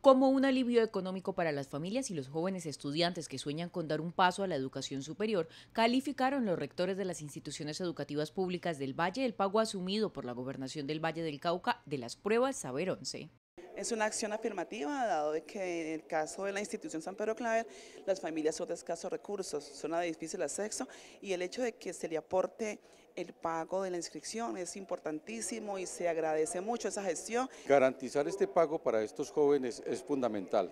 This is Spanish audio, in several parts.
como un alivio económico para las familias y los jóvenes estudiantes que sueñan con dar un paso a la educación superior, calificaron los rectores de las instituciones educativas públicas del Valle el pago asumido por la Gobernación del Valle del Cauca de las pruebas Saber 11. Es una acción afirmativa, dado de que en el caso de la institución San Pedro Claver, las familias son de escasos recursos, son de difícil acceso, y el hecho de que se le aporte el pago de la inscripción es importantísimo y se agradece mucho esa gestión. Garantizar este pago para estos jóvenes es fundamental.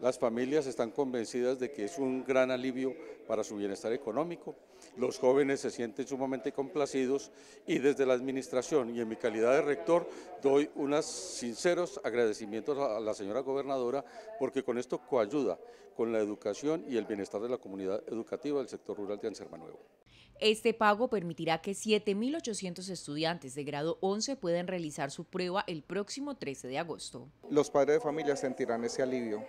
Las familias están convencidas de que es un gran alivio para su bienestar económico. Los jóvenes se sienten sumamente complacidos y desde la administración y en mi calidad de rector doy unos sinceros agradecimientos a la señora gobernadora porque con esto coayuda con la educación y el bienestar de la comunidad educativa del sector rural de Anserma Nuevo. Este pago permitirá que 7.800 estudiantes de grado 11 puedan realizar su prueba el próximo 13 de agosto. Los padres de familia sentirán ese alivio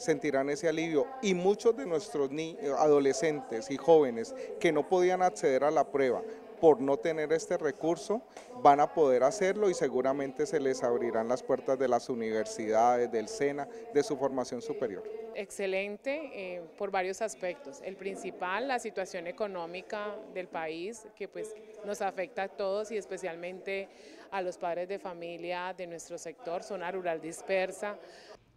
sentirán ese alivio. Y muchos de nuestros eh, adolescentes y jóvenes que no podían acceder a la prueba por no tener este recurso, van a poder hacerlo y seguramente se les abrirán las puertas de las universidades, del SENA, de su formación superior. Excelente eh, por varios aspectos. El principal, la situación económica del país, que pues nos afecta a todos y especialmente a los padres de familia de nuestro sector, zona rural dispersa.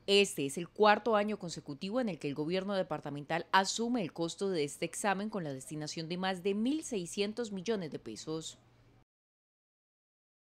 Este es el cuarto año consecutivo en el que el gobierno departamental asume el costo de este examen con la destinación de más de 1.600 millones de pesos.